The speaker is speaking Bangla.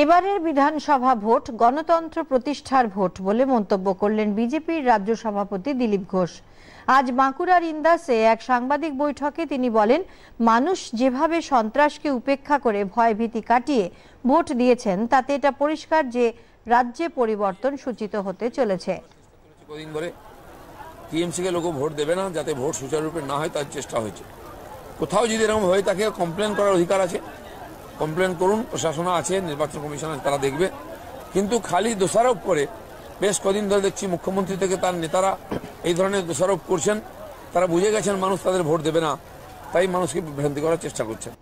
এবারের বিধানসভা ভোট গণতন্ত্র প্রতিষ্ঠার ভোট বলে মন্তব্য করলেন বিজেপির রাজ্য সভাপতি দিলীপ ঘোষ আজ বাঁকুড়ার ইন্দাসে এক সাংবাদিক বৈঠকে তিনি বলেন মানুষ যেভাবে সন্ত্রাসকে উপেক্ষা করে ভয়ভীতি কাটিয়ে ভোট দিয়েছেন তাতে এটা পরিষ্কার যে রাজ্যে পরিবর্তন সূচিত হতে চলেছে টিএমসিকে লোক ভোট দেবে না যাতে ভোট সুচারুরূপে না হয় তার চেষ্টা হয়েছে কোথাও যদি এরকম হয়ে থাকে কমপ্লেন করার অধিকার আছে কমপ্লেন করুন প্রশাসন আছে নির্বাচন কমিশনার তারা দেখবে কিন্তু খালি দোষারোপ করে বেশ কদিন ধরে দেখছি মুখ্যমন্ত্রী থেকে তার নেতারা এই ধরনের দোষারোপ করছেন তারা বুঝে গেছেন মানুষ তাদের ভোট দেবে না তাই মানুষকে বিভ্রান্তি করার চেষ্টা করছেন